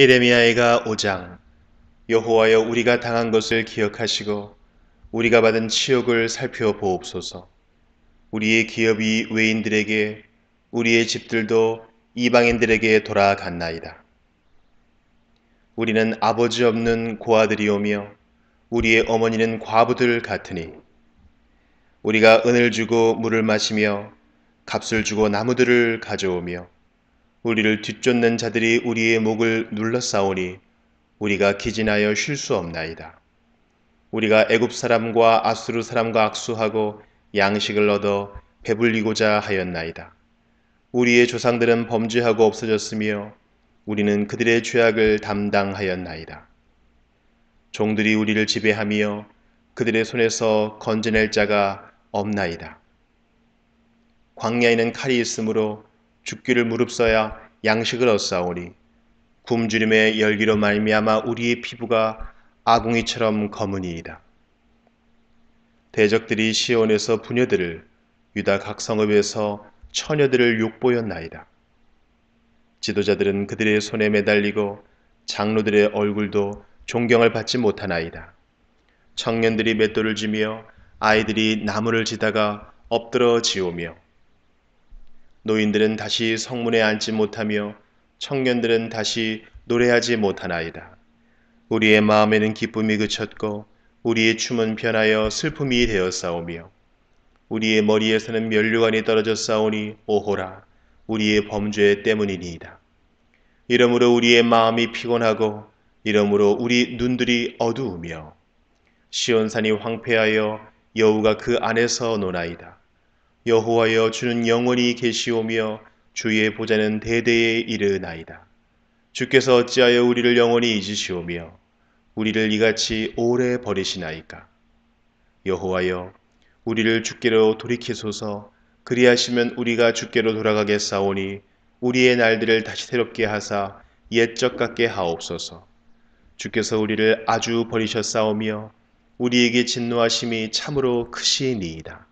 예레미야애가 5장 여호와여 우리가 당한 것을 기억하시고 우리가 받은 치욕을 살펴보옵소서. 우리의 기업이 외인들에게 우리의 집들도 이방인들에게 돌아갔나이다. 우리는 아버지 없는 고아들이오며 우리의 어머니는 과부들 같으니 우리가 은을 주고 물을 마시며 값을 주고 나무들을 가져오며 우리를 뒤쫓는 자들이 우리의 목을 눌러싸오니 우리가 기진하여 쉴 수 없나이다. 우리가 애굽 사람과 아수르 사람과 악수하고 양식을 얻어 배불리고자 하였나이다. 우리의 조상들은 범죄하고 없어졌으며 우리는 그들의 죄악을 담당하였나이다. 종들이 우리를 지배하며 그들의 손에서 건져낼 자가 없나이다. 광야에는 칼이 있으므로 죽기를 무릅써야 양식을 얻사오니 굶주림의 열기로 말미암아 우리의 피부가 아궁이처럼 검은이이다 대적들이 시온에서 부녀들을 유다 각 성읍에서 처녀들을 욕보였나이다. 지도자들은 그들의 손에 매달리고 장로들의 얼굴도 존경을 받지 못하나이다. 청년들이 맷돌을 지며 아이들이 나무를 지다가 엎드러 지우며 노인들은 다시 성문에 앉지 못하며 청년들은 다시 노래하지 못하나이다. 우리의 마음에는 기쁨이 그쳤고 우리의 춤은 변하여 슬픔이 되었사오며 우리의 머리에서는 면류관이 떨어졌사오니 오호라 우리의 범죄 때문이니이다. 이러므로 우리의 마음이 피곤하고 이러므로 우리 눈들이 어두우며 시온산이 황폐하여 여우가 그 안에서 노나이다. 여호와여 주는 영원히 계시오며 주의 보좌는 대대에 이르나이다. 주께서 어찌하여 우리를 영원히 잊으시오며 우리를 이같이 오래 버리시나이까. 여호와여 우리를 주께로 돌이키소서 그리하시면 우리가 주께로 돌아가겠사오니 우리의 날들을 다시 새롭게 하사 옛적 같게 하옵소서. 주께서 우리를 아주 버리셨사오며 우리에게 진노하심이 참으로 크시니이다.